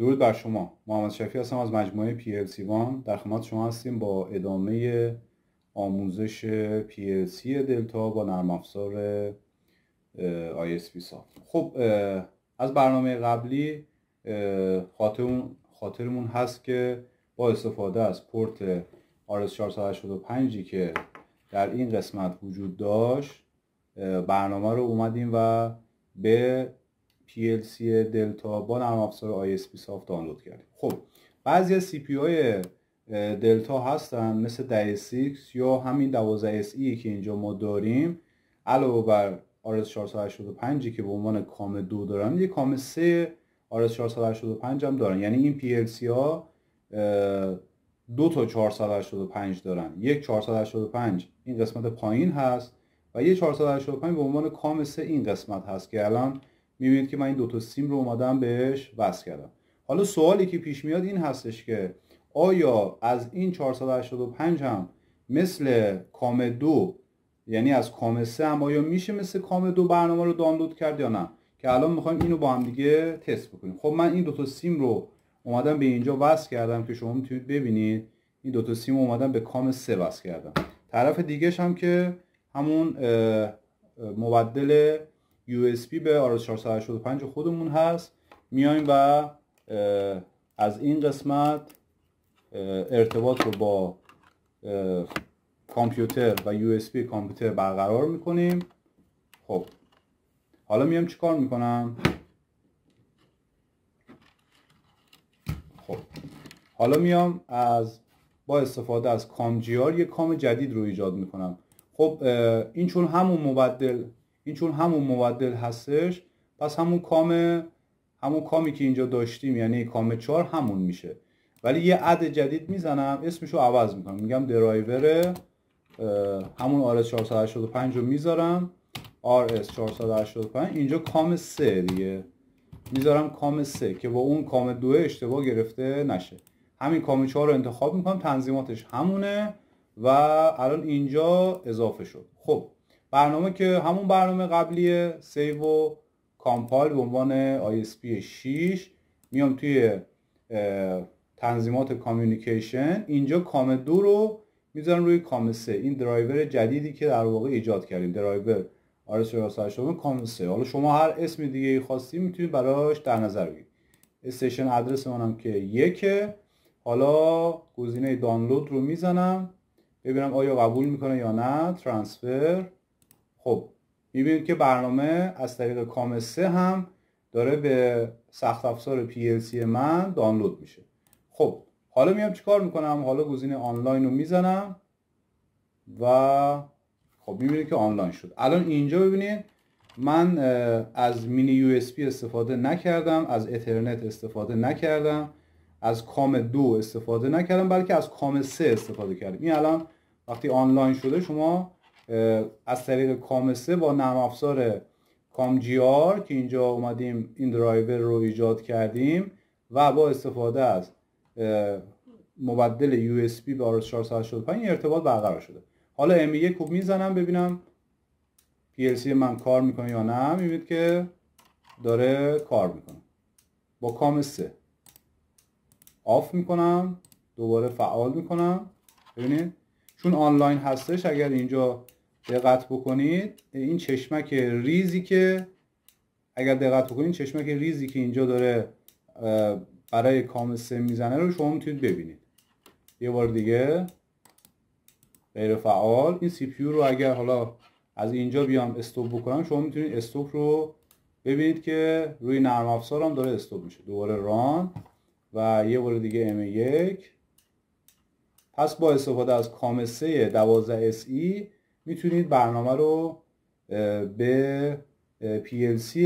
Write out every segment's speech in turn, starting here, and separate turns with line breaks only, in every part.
درود بر شما محمد شفی هستم از مجموعه سی وان در خدمت شما هستیم با ادامه آموزش سی دلتا با نرم افزار پی سا خب از برنامه قبلی خاطرمون, خاطرمون هست که با استفاده از پورت RS485 که در این قسمت وجود داشت برنامه رو اومدیم و به PLC دلتا با نرم افزار ISP ساخت دانلود کردیم خب بعضی از CPU های دلتا هستن مثل 6 یا همین 12 SE که اینجا ما داریم علاوه بر RS 485 که به عنوان کام دو دارن یه کام 3 RS 485 هم دارن یعنی این PLC ها دو تا 485 دارن یک 485 این قسمت پایین هست و یه 485 به عنوان کام 3 این قسمت هست که الان میبینید که من این دو تا سیم رو اومدم بهش وصل کردم حالا سوالی که پیش میاد این هستش که آیا از این 485 هم مثل کام دو یعنی از کام سه هم آیا میشه مثل کام دو برنامه رو دانلود کرد یا نه که الان میخوایم اینو با هم دیگه تست بکنیم خب من این دوتا سیم رو اومدم به اینجا وصل کردم که شما میتونید ببینید این دوتا سیم رو اومدم به کام سه وصل کردم طرف دیگهش هم که همون مبدل USB به آرز 485 خودمون هست میایم و از این قسمت ارتباط رو با کامپیوتر و USB کامپیوتر برقرار میکنیم خب حالا میام چیکار میکنم خب حالا میام از با استفاده از کام جیار یک کام جدید رو ایجاد میکنم خب این چون همون مبدل این چون همون مبدل هستش پس همون کام همون کامی که اینجا داشتیم یعنی کام 4 همون میشه ولی یه عد جدید میزنم اسمشو عوض میکنم میگم درایور همون RS 485 رو میذارم RS 485 اینجا کام 3 دیگه میذارم کام 3 که با اون کام 2 اشتباه گرفته نشه همین کام 4 رو انتخاب میکنم تنظیماتش همونه و الان اینجا اضافه شد خب برنامه که همون برنامه قبلی سیو و کامپال به عنوان ISP 6 میام توی تنظیمات کامیونیکیشن اینجا کام دو رو میذارم روی کام سه این درایور جدیدی که در واقع ایجاد کردیم درایور آرس آره شما آره کام سه حالا شما هر اسم دیگه خواستی میتونید براش در نظر بگیرید استیشن ادرس منم که یکه حالا گزینه دانلود رو میزنم ببینم آیا قبول میکنه یا نه ترانسفر خب میبینید که برنامه از طریق کام 3 هم داره به سخت افزار PLC من دانلود میشه خب حالا میام چیکار میکنم حالا گزینه آنلاین رو میزنم و خب میبینید که آنلاین شد الان اینجا ببینید من از مینی یو اس پی استفاده نکردم از اترنت استفاده نکردم از کام دو استفاده نکردم بلکه از کام سه استفاده کردم این الان وقتی آنلاین شده شما از طریق کامسه با نرم افزار کام جی آر که اینجا اومدیم این درایور رو ایجاد کردیم و با استفاده از مبدل یو اس بی به آرس 485 ارتباط برقرار شده حالا ام 1 کوب میزنم ببینم پی سی من کار میکنه یا نه میبینید که داره کار میکنه با کام 3 آف میکنم دوباره فعال میکنم ببینید چون آنلاین هستش اگر اینجا دقت بکنید این چشمک ریزی که اگر دقت بکنید چشمک ریزی که اینجا داره برای کام سه میزنه رو شما میتونید ببینید یه بار دیگه غیر فعال این سی پیو رو اگر حالا از اینجا بیام استوب بکنم شما میتونید استوب رو ببینید که روی نرم افزار هم داره استوب میشه دوباره ران و یه بار دیگه ام یک پس با استفاده از کام سه 12 ای میتونید برنامه رو به PLC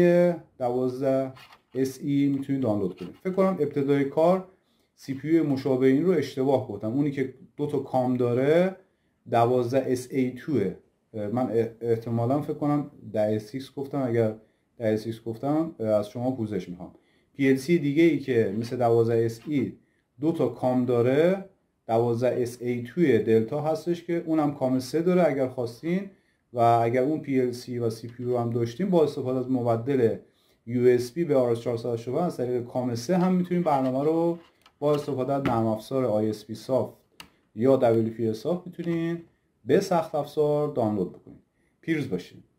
12 SE میتونید دانلود کنید فکر کنم ابتدای کار CPU مشابه این رو اشتباه گفتم اونی که دو تا کام داره 12 SA2 من احتمالا فکر کنم 10 sx گفتم اگر 10 sx گفتم از شما پوزش میخوام PLC دیگه ای که مثل 12 SE دو تا کام داره 12 SA توی دلتا هستش که اونم کامل سه داره اگر خواستین و اگر اون PLC و CPU رو هم داشتیم با استفاده از مبدل USB به rs 485 از طریق کام 3 هم میتونیم برنامه رو با استفاده از نرم افزار ISP سافت یا WPS سافت میتونین به سخت افزار دانلود بکنید پیروز باشید